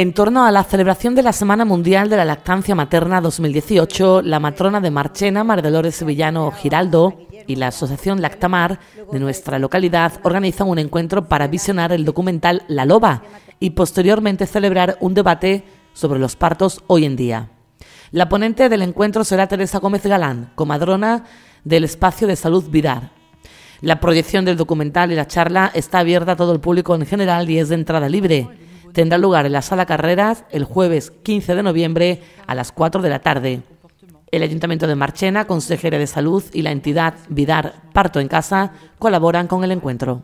En torno a la celebración de la Semana Mundial de la Lactancia Materna 2018, la matrona de Marchena, Mar Dolores Sevillano Giraldo, y la Asociación Lactamar de nuestra localidad organizan un encuentro para visionar el documental La Loba y posteriormente celebrar un debate sobre los partos hoy en día. La ponente del encuentro será Teresa Gómez Galán, comadrona del Espacio de Salud Vidar, la proyección del documental y la charla está abierta a todo el público en general y es de entrada libre tendrá lugar en la sala carreras el jueves 15 de noviembre a las 4 de la tarde. El Ayuntamiento de Marchena, Consejera de Salud y la entidad Vidar Parto en Casa colaboran con el encuentro.